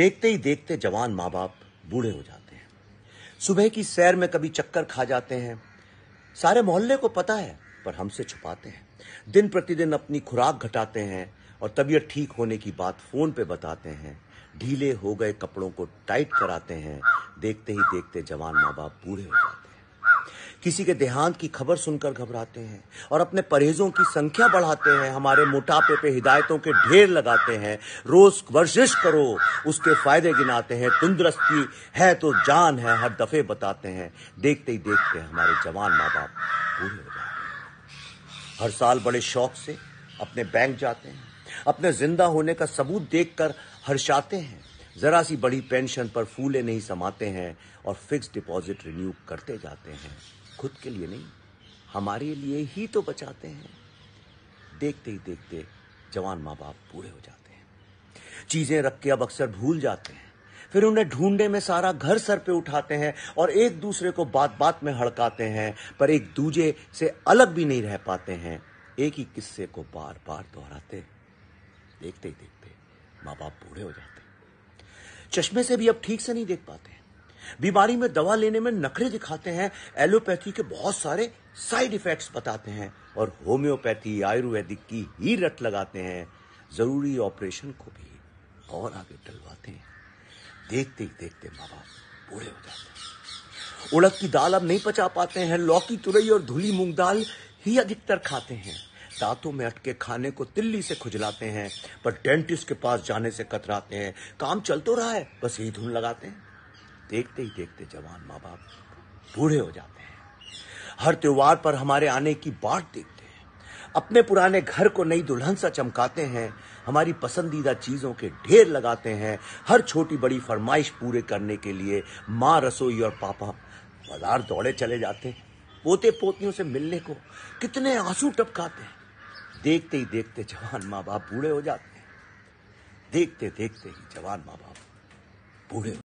देखते ही देखते जवान माँ बाप बूढ़े हो जाते हैं सुबह की सैर में कभी चक्कर खा जाते हैं सारे मोहल्ले को पता है पर हमसे छुपाते हैं दिन प्रतिदिन अपनी खुराक घटाते हैं और तबीयत ठीक होने की बात फोन पे बताते हैं ढीले हो गए कपड़ों को टाइट कराते हैं देखते ही देखते जवान माँ बाप बूढ़े हो जाते हैं किसी के देहांत की खबर सुनकर घबराते हैं और अपने परहेजों की संख्या बढ़ाते हैं हमारे मोटापे पे हिदायतों के ढेर लगाते हैं रोज वर्जिश करो उसके फायदे गिनाते हैं तंदुरुस्ती है तो जान है हर दफे बताते हैं देखते ही देखते हमारे जवान माँ बाप पूरे हो जाते हैं हर साल बड़े शौक से अपने बैंक जाते हैं अपने जिंदा होने का सबूत देखकर हर्षाते हैं जरा सी बड़ी पेंशन पर फूले नहीं समाते हैं और फिक्स डिपॉजिट रिन्यू करते जाते हैं खुद के लिए नहीं हमारे लिए ही तो बचाते हैं देखते ही देखते जवान माँ बाप बूढ़े हो जाते हैं चीजें रख के अब अक्सर भूल जाते हैं फिर उन्हें ढूंढने में सारा घर सर पे उठाते हैं और एक दूसरे को बात बात में हड़काते हैं पर एक दूजे से अलग भी नहीं रह पाते हैं एक ही किस्से को बार बार दोहराते देखते ही देखते माँ बाप बूढ़े हो जाते चश्मे से भी अब ठीक से नहीं देख पाते बीमारी में दवा लेने में नखरे दिखाते हैं एलोपैथी के बहुत सारे साइड इफेक्ट्स बताते हैं और होम्योपैथी आयुर्वेदिक की ही रट लगाते हैं जरूरी ऑपरेशन को भी और आगे टलवाते हैं देखते ही देखते माँ बाप बूढ़े हो जाते हैं उड़द की दाल अब नहीं पचा पाते हैं लौकी तुरई और धुली मूंग दाल ही अधिकतर खाते हैं दांतों में अटके खाने को तिल्ली से खुजलाते हैं पर डेंटिस्ट के पास जाने से कतराते हैं काम चल तो रहा है बस यही धुन लगाते हैं देखते ही देखते जवान माँ बाप बूढ़े हो जाते हैं हर त्योहार पर हमारे आने की बाट देखते हैं अपने पुराने घर को नई दुल्हन सा चमकाते हैं हमारी पसंदीदा चीज़ों के ढेर लगाते हैं हर छोटी बड़ी फरमाइश पूरे करने के लिए माँ रसोई और पापा बाजार दौड़े चले जाते हैं पोते पोतियों से मिलने को कितने आंसू टपकाते हैं देखते ही देखते जवान माँ बाप बूढ़े हो जाते हैं देखते देखते ही जवान माँ बाप बूढ़े